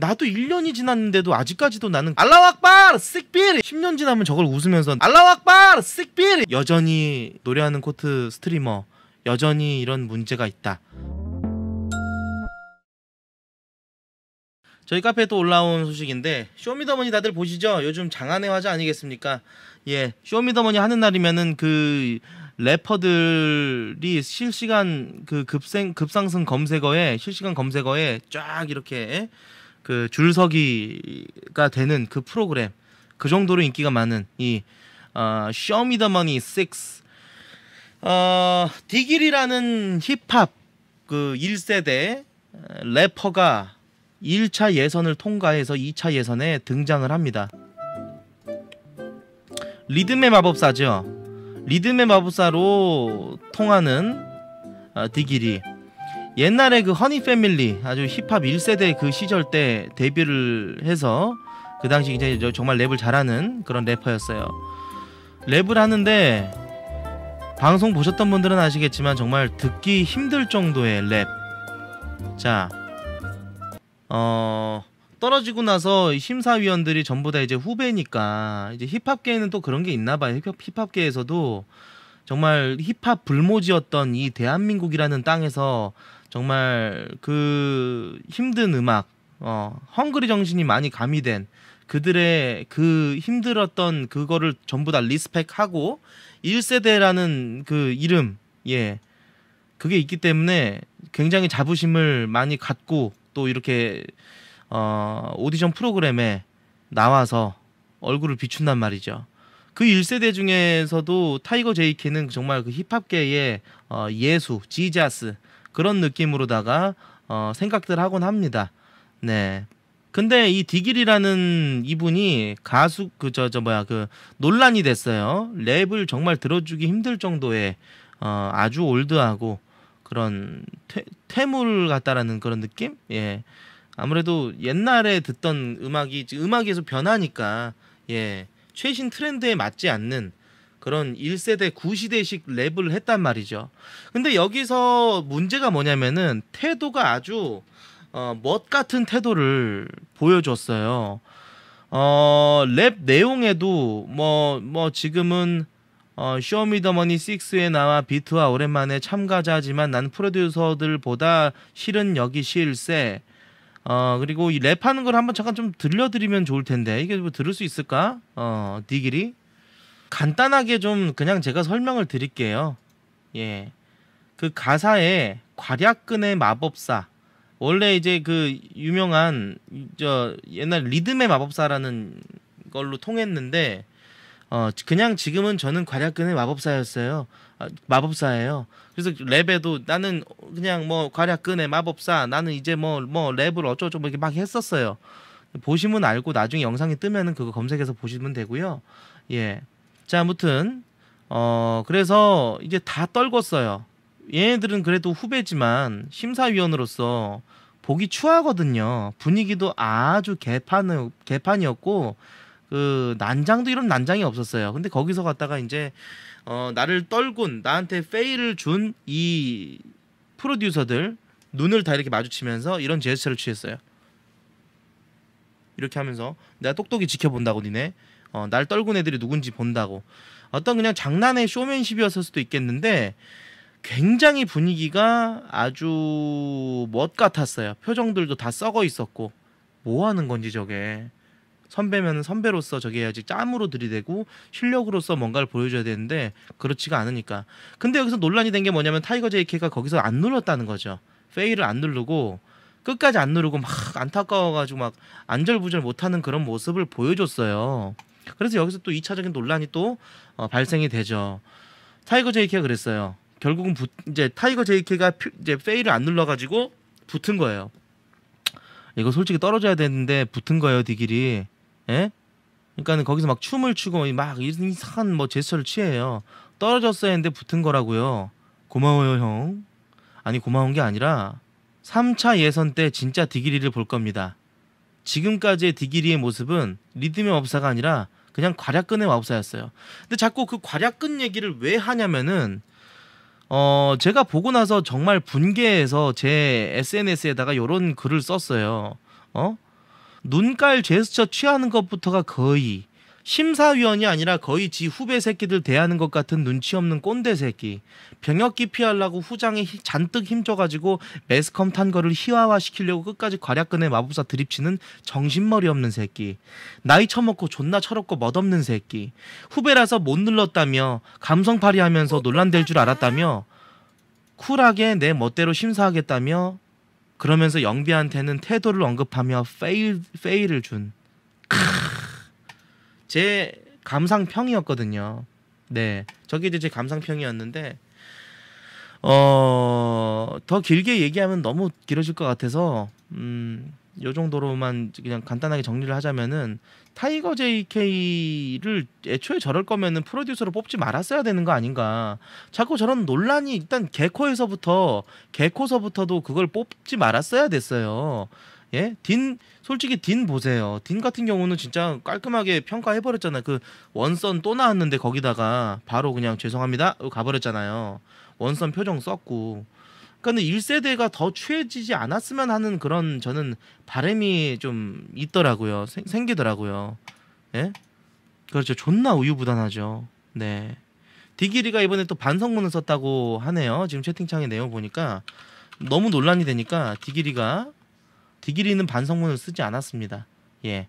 나도 1년이 지났는데도 아직까지도 나는 알라왁발 스틱빌 10년 지나면 저걸 웃으면서 알라왁발 스틱빌 여전히 노래하는 코트 스트리머 여전히 이런 문제가 있다 저희 카페에 또 올라온 소식인데 쇼미더머니 다들 보시죠 요즘 장안의 화제 아니겠습니까 예 쇼미더머니 하는 날이면은 그 래퍼들이 실시간 그 급생 급상승 검색어에 실시간 검색어에 쫙 이렇게 그 줄서기가 되는 그 프로그램 그 정도로 인기가 많은 이 어, 쇼미더머니 6 어, 디길이라는 힙합 그 1세대 래퍼가 1차 예선을 통과해서 2차 예선에 등장을 합니다. 리듬의 마법사죠. 리듬의 마법사로 통하는 어, 디길이 옛날에 그 허니 패밀리 아주 힙합 1세대 그 시절 때 데뷔를 해서 그 당시 이제 정말 랩을 잘하는 그런 래퍼였어요. 랩을 하는데 방송 보셨던 분들은 아시겠지만 정말 듣기 힘들 정도의 랩. 자, 어, 떨어지고 나서 심사위원들이 전부 다 이제 후배니까 이제 힙합계에는 또 그런 게 있나 봐요. 힙합계에서도 정말 힙합 불모지였던 이 대한민국이라는 땅에서 정말 그 힘든 음악, 어, 헝그리 정신이 많이 가미된 그들의 그 힘들었던 그거를 전부 다 리스펙하고 1세대라는 그 이름, 예. 그게 있기 때문에 굉장히 자부심을 많이 갖고 또 이렇게 어, 오디션 프로그램에 나와서 얼굴을 비춘단 말이죠. 그 1세대 중에서도 타이거 제이케는 정말 그 힙합계의 어, 예수, 지자스, 그런 느낌으로다가 어, 생각들 하곤 합니다. 네. 근데 이 디길이라는 이분이 가수 그 저저 저 뭐야 그 논란이 됐어요. 랩을 정말 들어주기 힘들 정도의 어, 아주 올드하고 그런 퇴, 퇴물 같다라는 그런 느낌? 예. 아무래도 옛날에 듣던 음악이 음악에서 변하니까 예. 최신 트렌드에 맞지 않는 그런 1세대 9시대식 랩을 했단 말이죠. 근데 여기서 문제가 뭐냐면은 태도가 아주 어, 멋 같은 태도를 보여줬어요. 어, 랩 내용에도 뭐뭐 뭐 지금은 어, 쇼미더머니 6에 나와 비트와 오랜만에 참가자지만 난 프로듀서들보다 실은 여기 실세. 어, 그리고 이 랩하는 걸 한번 잠깐 좀 들려드리면 좋을 텐데 이게 뭐 들을 수 있을까? 어, 니길이 간단하게 좀 그냥 제가 설명을 드릴게요. 예. 그 가사에 괄약근의 마법사 원래 이제 그 유명한 저 옛날 리듬의 마법사라는 걸로 통했는데 어 그냥 지금은 저는 괄약근의 마법사였어요. 아, 마법사예요. 그래서 랩에도 나는 그냥 뭐 괄약근의 마법사 나는 이제 뭐뭐 뭐 랩을 어쩌고저쩌고 이렇게 막 했었어요. 보시면 알고 나중에 영상이 뜨면은 그거 검색해서 보시면 되고요. 예. 자, 아무튼 어 그래서 이제 다 떨궜어요. 얘네들은 그래도 후배지만 심사위원으로서 보기 추하거든요. 분위기도 아주 개판 개판이었고 그 난장도 이런 난장이 없었어요. 근데 거기서 갔다가 이제 어 나를 떨군 나한테 페이를 준 이 프로듀서들 눈을 다 이렇게 마주치면서 이런 제스처를 취했어요. 이렇게 하면서 내가 똑똑히 지켜본다고 니네 어, 날 떨군 애들이 누군지 본다고 어떤 그냥 장난의 쇼맨십이었을 수도 있겠는데 굉장히 분위기가 아주 멋 같았어요. 표정들도 다 썩어 있었고 뭐 하는 건지 저게 선배면 선배로서 저게 해야지 짬으로 들이대고 실력으로서 뭔가를 보여줘야 되는데 그렇지가 않으니까 근데 여기서 논란이 된 게 뭐냐면 타이거 JK가 거기서 안 눌렀다는 거죠 페이를 안 누르고 끝까지 안 누르고 막 안타까워가지고 막 안절부절 못하는 그런 모습을 보여줬어요 그래서 여기서 또 2차적인 논란이 또 어, 발생이 되죠. 타이거 j k 가 그랬어요. 결국은 부, 이제 타이거 j k 키가 이제 페이를 안 눌러가지고 붙은 거예요. 이거 솔직히 떨어져야 되는데 붙은 거예요, 디길이. 예? 그러니까 거기서 막 춤을 추고 막 이상한 뭐 제스처를 취해요. 떨어졌어야 했는데 붙은 거라고요. 고마워요, 형. 아니 고마운 게 아니라 3차 예선 때 진짜 디기리를 볼 겁니다. 지금까지의 디기리의 모습은 리듬의 업사가 아니라 그냥 과략근의 마법사였어요. 근데 자꾸 그 과략근 얘기를 왜 하냐면은 어 제가 보고 나서 정말 분개해서 제 SNS에다가 요런 글을 썼어요. 어? 눈깔 제스처 취하는 것부터가 거의 심사위원이 아니라 거의 지 후배 새끼들 대하는 것 같은 눈치 없는 꼰대 새끼. 병역기 피하려고 후장에 잔뜩 힘줘가지고 매스컴 탄 거를 희화화시키려고 끝까지 과략근에 마법사 드립치는 정신머리 없는 새끼. 나이 처먹고 존나 철없고 멋없는 새끼. 후배라서 못 눌렀다며 감성팔이 하면서 논란될 줄 알았다며 쿨하게 내 멋대로 심사하겠다며 그러면서 영비한테는 태도를 언급하며 페일, 페일을 준제 감상평이었거든요. 네. 저게 이제 제 감상평이었는데 어, 더 길게 얘기하면 너무 길어질 것 같아서 음, 요 정도로만 그냥 간단하게 정리를 하자면은 타이거 JK를 애초에 저럴 거면은 프로듀서로 뽑지 말았어야 되는 거 아닌가. 자꾸 저런 논란이 일단 개코에서부터 개코서부터도 그걸 뽑지 말았어야 됐어요. 예? 딘 솔직히 딘 보세요. 딘 같은 경우는 진짜 깔끔하게 평가해 버렸잖아요. 그 원선 또 나왔는데 거기다가 바로 그냥 죄송합니다. 가 버렸잖아요. 원선 표정 썼고. 그러니까 1세대가 더 취해지지 않았으면 하는 그런 저는 바램이 좀 있더라고요. 생, 생기더라고요. 예? 그렇죠. 존나 우유부단하죠. 네. 디기리가 이번에 또 반성문을 썼다고 하네요. 지금 채팅창의 내용 보니까 너무 논란이 되니까 디기리가 디기리는 반성문을 쓰지 않았습니다. 예.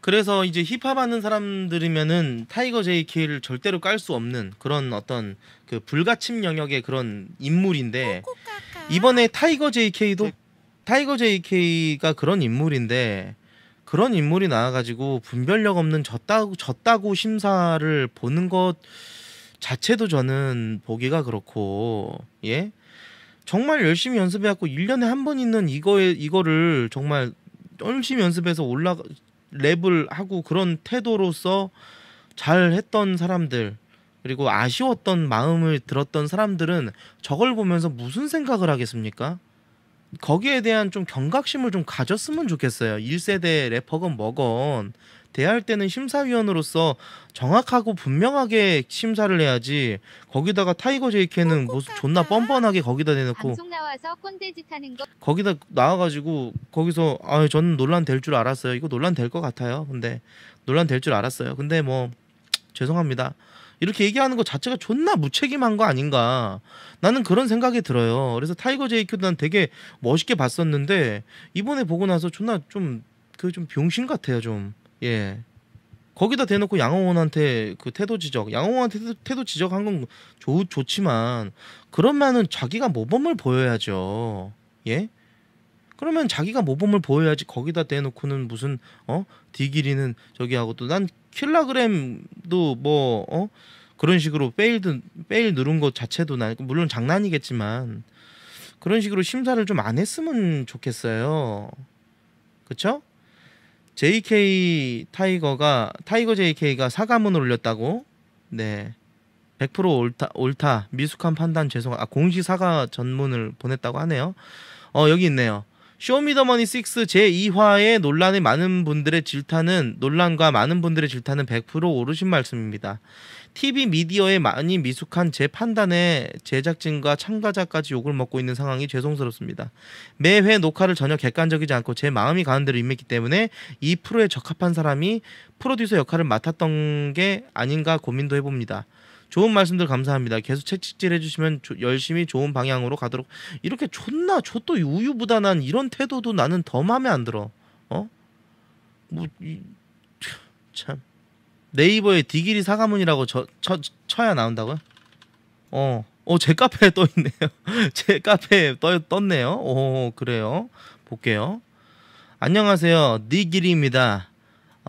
그래서 이제 힙합 하는 사람들이면은 타이거 JK를 절대로 깔 수 없는 그런 어떤 그 불가침 영역의 그런 인물인데 이번에 타이거 JK도 타이거 JK가 그런 인물인데 그런 인물이 나와가지고 분별력 없는 졌다고 졌다고 심사를 보는 것 자체도 저는 보기가 그렇고 예 정말 열심히 연습해갖고 1년에 한 번 있는 이거에 이거를 정말 열심히 연습해서 올라 랩을 하고 그런 태도로서 잘 했던 사람들 그리고 아쉬웠던 마음을 들었던 사람들은 저걸 보면서 무슨 생각을 하겠습니까? 거기에 대한 좀 경각심을 좀 가졌으면 좋겠어요. 1세대 래퍼건 뭐건 대할 때는 심사위원으로서 정확하고 분명하게 심사를 해야지 거기다가 타이거 제이케는 무슨 뭐 존나 뻔뻔하게 거기다 대놓고 거기다 나와가지고 거기서 아 저는 논란 될 줄 알았어요 이거 논란 될것 같아요 근데 논란 될 줄 알았어요 근데 뭐 죄송합니다 이렇게 얘기하는 것 자체가 존나 무책임한 거 아닌가 나는 그런 생각이 들어요. 그래서 타이거 제이큐도 난 되게 멋있게 봤었는데 이번에 보고 나서 존나 좀 그좀 그 병신 같아요 좀 예. 거기다 대놓고 양호원한테 그 태도 지적, 양호원한테 태도, 태도 지적한 건 좋, 좋지만 그런면은 자기가 모범을 보여야죠. 예? 그러면 자기가 모범을 뭐 보여야지 거기다 대놓고는 무슨 어 디기리는 저기 하고 또 난 킬라그램도 뭐어 그런 식으로 페일드 페일 누른 것 자체도 난 물론 장난이겠지만 그런 식으로 심사를 좀 안 했으면 좋겠어요. 그쵸? JK 타이거가 타이거 JK가 사과문을 올렸다고. 네. 100% 옳다, 옳다. 미숙한 판단 죄송. 합니아 공식 사과 전문을 보냈다고 하네요. 어 여기 있네요. 쇼미더머니 6 제2화의 논란에 많은 분들의 질타는 논란과 많은 분들의 질타는 100% 오르신 말씀입니다. TV 미디어에 많이 미숙한 제 판단에 제작진과 참가자까지 욕을 먹고 있는 상황이 죄송스럽습니다. 매회 녹화를 전혀 객관적이지 않고 제 마음이 가는 대로 임했기 때문에 이 프로에 적합한 사람이 프로듀서 역할을 맡았던 게 아닌가 고민도 해봅니다. 좋은 말씀들 감사합니다. 계속 채찍질 해주시면 조, 열심히 좋은 방향으로 가도록 이렇게 존나 저도 우유부단한 이런 태도도 나는 더 마음에 안 들어. 어? 뭐 참. 네이버에 디기리 사과문이라고 저, 쳐, 쳐야 나온다고요? 어, 어, 제 카페에 떠 있네요. 제 카페에 떠, 떴네요. 오, 그래요. 볼게요. 안녕하세요. 니기리입니다.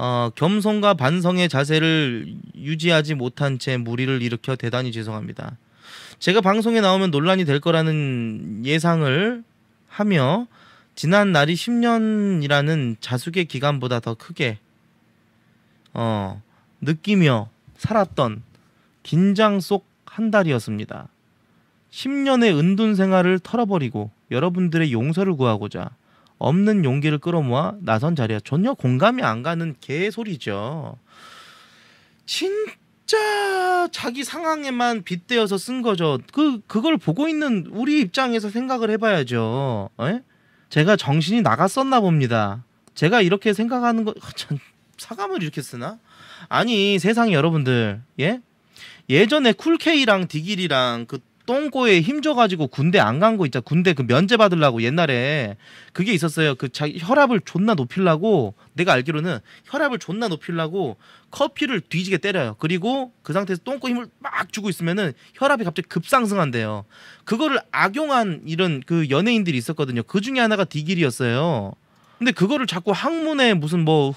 어, 겸손과 반성의 자세를 유지하지 못한 채 무리를 일으켜 대단히 죄송합니다. 제가 방송에 나오면 논란이 될 거라는 예상을 하며 지난 날이 10년이라는 자숙의 기간보다 더 크게 어, 느끼며 살았던 긴장 속 한 달이었습니다. 10년의 은둔 생활을 털어버리고 여러분들의 용서를 구하고자 없는 용기를 끌어모아 나선 자리야 전혀 공감이 안 가는 개소리죠. 진짜 자기 상황에만 빗대어서 쓴 거죠. 그 그걸 보고 있는 우리 입장에서 생각을 해봐야죠. 에? 어? 제가 정신이 나갔었나 봅니다. 제가 이렇게 생각하는 거 아, 참, 사감을 이렇게 쓰나? 아니 세상에 여러분들 예 예전에 쿨케이랑 디길이랑 그 똥꼬에 힘줘가지고 군대 안 간 거 있잖아. 군대 그 면제 받으려고 옛날에 그게 있었어요. 그 자기 혈압을 존나 높이려고 내가 알기로는 혈압을 존나 높이려고 커피를 뒤지게 때려요. 그리고 그 상태에서 똥꼬 힘을 막 주고 있으면은 혈압이 갑자기 급상승한대요. 그거를 악용한 이런 그 연예인들이 있었거든요. 그 중에 하나가 디길이었어요. 근데 그거를 자꾸 학문에 무슨 뭐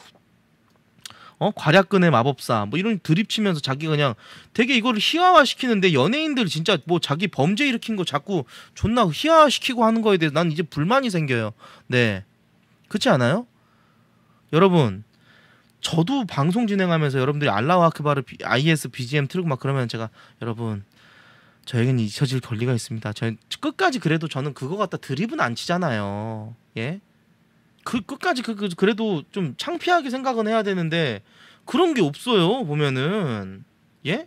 어 과략근의 마법사 뭐 이런 드립치면서 자기 그냥 되게 이거를 희화화시키는데 연예인들 진짜 뭐 자기 범죄 일으킨 거 자꾸 존나 희화화시키고 하는 거에 대해서 난 이제 불만이 생겨요. 네. 그렇지 않아요? 여러분 저도 방송 진행하면서 여러분들이 알라와 크바르 IS BGM 틀고 막 그러면 제가 여러분 저에겐 잊혀질 권리가 있습니다. 저 끝까지 그래도 저는 그거 갖다 드립은 안 치잖아요. 예? 그 끝까지 그, 그 그래도 좀 창피하게 생각은 해야 되는데 그런 게 없어요 보면은 예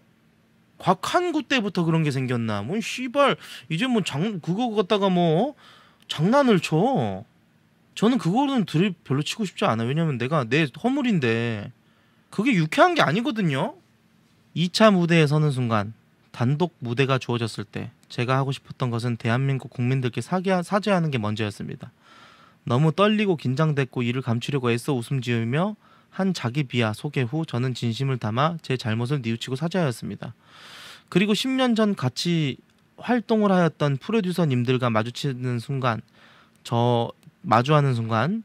곽한구 때부터 그런 게 생겼나 뭐 씨발 이제 뭐 장 그거 갖다가 뭐 어? 장난을 쳐 저는 그거는 드립 별로 치고 싶지 않아 왜냐면 내가 내 허물인데 그게 유쾌한 게 아니거든요 2차 무대에 서는 순간 단독 무대가 주어졌을 때 제가 하고 싶었던 것은 대한민국 국민들께 사죄하는 게 먼저였습니다 너무 떨리고 긴장됐고 이를 감추려고 애써 웃음 지으며 한 자기 비하 소개 후 저는 진심을 담아 제 잘못을 뉘우치고 사죄하였습니다. 그리고 10년 전 같이 활동을 하였던 프로듀서님들과 마주치는 순간 저 마주하는 순간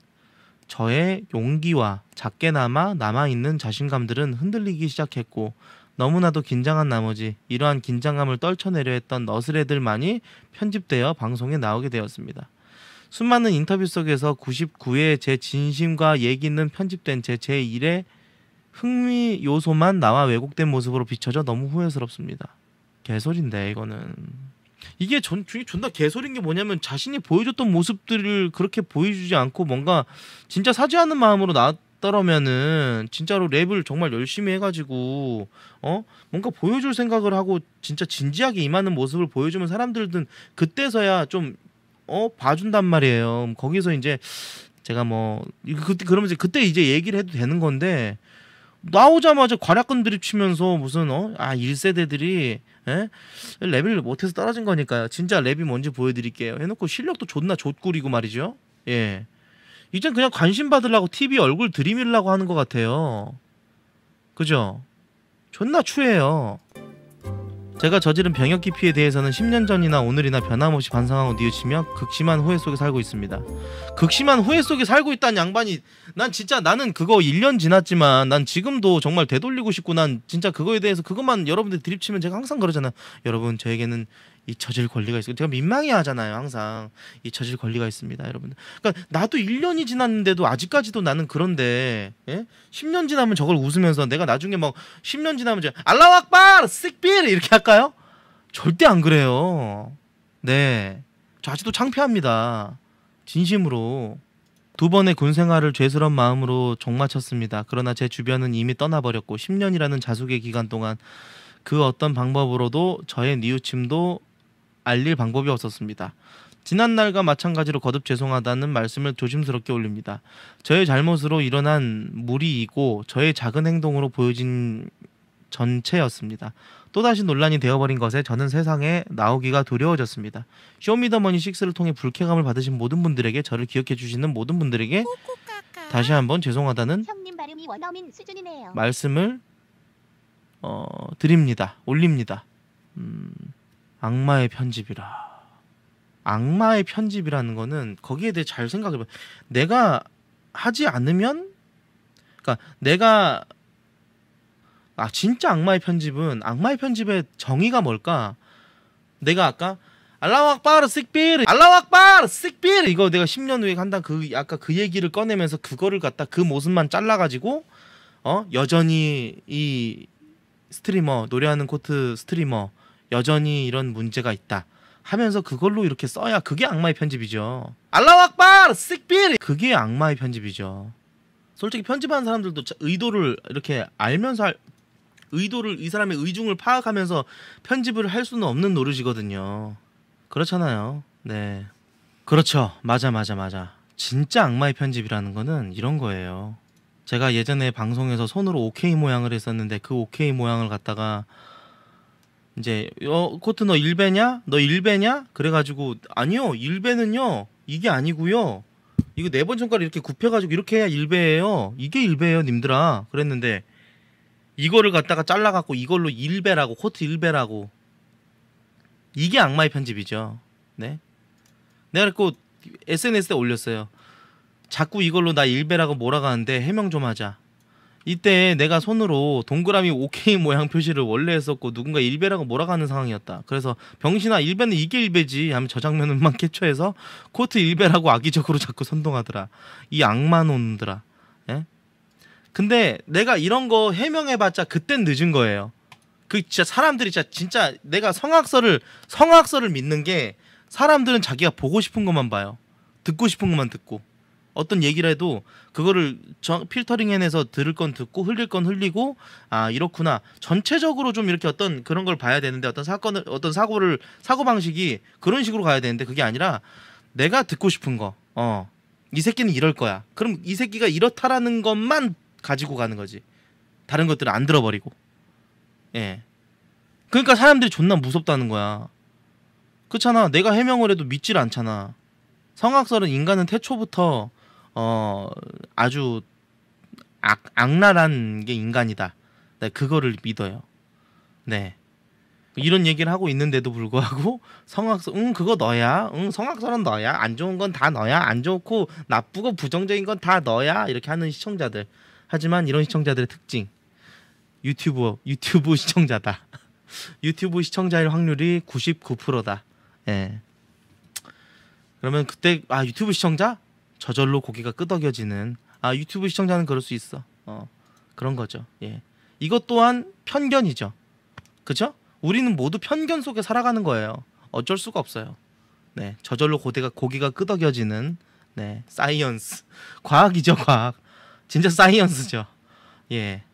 저의 용기와 작게나마 남아있는 자신감들은 흔들리기 시작했고 너무나도 긴장한 나머지 이러한 긴장감을 떨쳐내려 했던 너스레들만이 편집되어 방송에 나오게 되었습니다. 수많은 인터뷰 속에서 99의 제 진심과 얘기는 편집된 제 제1의 흥미 요소만 나와 왜곡된 모습으로 비춰져 너무 후회스럽습니다. 개소린데 이거는 이게 전 중에 존나 개소린 게 뭐냐면 자신이 보여줬던 모습들을 그렇게 보여주지 않고 뭔가 진짜 사죄하는 마음으로 나왔더라면은 진짜로 랩을 정말 열심히 해가지고 어 뭔가 보여줄 생각을 하고 진짜 진지하게 임하는 모습을 보여주면 사람들은 그때서야 좀어 봐준단 말이에요. 거기서 이제 제가 뭐 그때 그러면 이제 그때 이제 얘기를 해도 되는 건데 나오자마자 관악근 들이치면서 무슨 어아 1세대들이 예? 레벨을 못해서 떨어진 거니까요. 진짜 랩이 뭔지 보여드릴게요. 해놓고 실력도 존나 좆꿀이고 말이죠. 예. 이제 그냥 관심 받으려고 TV 얼굴 들이밀라고 하는 것 같아요. 그죠? 존나 추해요. 제가 저지른 병역 기피에 대해서는 10년 전이나 오늘이나 변함없이 반성하고 뉘우치며 극심한 후회 속에 살고 있습니다. 극심한 후회 속에 살고 있다는 양반이 난 진짜 나는 그거 1년 지났지만 난 지금도 정말 되돌리고 싶고 난 진짜 그거에 대해서 그것만 여러분들 드립치면 제가 항상 그러잖아. 여러분 저에게는 이 저질 권리가 있어요. 제가 민망해 하잖아요, 항상. 이 저질 권리가 있습니다, 여러분. 그러니까 나도 1년이 지났는데도 아직까지도 나는 그런데 예? 10년 지나면 저걸 웃으면서 내가 나중에 막 뭐 10년 지나면 이제 알라우 악발! 쓱빌! 이렇게 할까요? 절대 안 그래요. 네. 저 아직도 창피합니다. 진심으로. 두 번의 군 생활을 죄스러운 마음으로 종마쳤습니다. 그러나 제 주변은 이미 떠나버렸고 10년이라는 자숙의 기간 동안 그 어떤 방법으로도 저의 니우침도 알릴 방법이 없었습니다. 지난날과 마찬가지로 거듭 죄송하다는 말씀을 조심스럽게 올립니다. 저의 잘못으로 일어난 무리이고 저의 작은 행동으로 보여진 전체였습니다. 또다시 논란이 되어버린 것에 저는 세상에 나오기가 두려워졌습니다. 쇼미더머니 6를 통해 불쾌감을 받으신 모든 분들에게 저를 기억해 주시는 모든 분들에게 다시 한번 죄송하다는 말씀을 어, 드립니다. 올립니다. 음... 악마의 편집이라. 악마의 편집이라는 거는 거기에 대해 잘 생각해 봐. 내가 하지 않으면 그러니까 내가 아 진짜 악마의 편집은 악마의 편집의 정의가 뭘까? 내가 아까 알라우 악바르 식비르 알라우 악바르 식비르 이거 내가 10년 후에 한다 그 아까 그 얘기를 꺼내면서 그거를 갖다 그 모습만 잘라 가지고 어 여전히 이 스트리머 노래하는 코트 스트리머 여전히 이런 문제가 있다. 하면서 그걸로 이렇게 써야 그게 악마의 편집이죠. 알라왁발 스틱빌 그게 악마의 편집이죠. 솔직히 편집하는 사람들도 의도를 이렇게 알면서 할, 의도를 이 사람의 의중을 파악하면서 편집을 할 수는 없는 노릇이거든요. 그렇잖아요. 네. 그렇죠. 맞아 맞아 맞아. 진짜 악마의 편집이라는 거는 이런 거예요. 제가 예전에 방송에서 손으로 오케이 모양을 했었는데 그 오케이 모양을 갖다가 이제 어 코트 너 일배냐? 너 일배냐? 그래가지고 아니요 일배는요 이게 아니고요. 이거 네 번 전까지 이렇게 굽혀가지고 이렇게 해야 일배예요. 이게 일배예요, 님들아. 그랬는데 이거를 갖다가 잘라갖고 이걸로 일배라고 코트 일배라고 이게 악마의 편집이죠. 네. 내가 그 SNS에 올렸어요. 자꾸 이걸로 나 일배라고 몰아가는데 해명 좀 하자. 이때 내가 손으로 동그라미 OK 모양 표시를 원래 했었고 누군가 일베라고 몰아가는 상황이었다. 그래서 병신아 일베는 이게 일베지 하면 저 장면만 캡처해서 코트 일베라고 악의적으로 자꾸 선동하더라. 이악만놈들라 예? 근데 내가 이런 거 해명해봤자 그땐 늦은 거예요. 그 진짜 사람들이 진짜, 진짜 내가 성악설을 성악설을 믿는 게 사람들은 자기가 보고 싶은 것만 봐요. 듣고 싶은 것만 듣고. 어떤 얘기를 해도 그거를 저, 필터링해내서 들을 건 듣고 흘릴 건 흘리고 아 이렇구나 전체적으로 좀 이렇게 어떤 그런 걸 봐야 되는데 어떤 사건을 어떤 사고를 사고 방식이 그런 식으로 가야 되는데 그게 아니라 내가 듣고 싶은 거 어 이 새끼는 이럴 거야 그럼 이 새끼가 이렇다라는 것만 가지고 가는 거지 다른 것들을안 들어버리고 예 그러니까 사람들이 존나 무섭다는 거야 그렇잖아 내가 해명을 해도 믿질 않잖아 성악설은 인간은 태초부터 어 아주 악, 악랄한 게 인간이다. 네, 그거를 믿어요. 네. 이런 얘기를 하고 있는데도 불구하고 성악설 응 그거 너야 응 성악설은 너야 안 좋은 건 다 너야 안 좋고 나쁘고 부정적인 건 다 너야 이렇게 하는 시청자들 하지만 이런 시청자들의 특징 유튜브 유튜브 시청자다 유튜브 시청자일 확률이 99%다 예 그러면 그때 아 유튜브 시청자 저절로 고기가 끄덕여지는 아 유튜브 시청자는 그럴 수 있어 어 그런 거죠 예 이것 또한 편견이죠 그죠 우리는 모두 편견 속에 살아가는 거예요 어쩔 수가 없어요 네 저절로 고대가 고기가 끄덕여지는 네 사이언스 과학이죠 과학 진짜 사이언스죠 예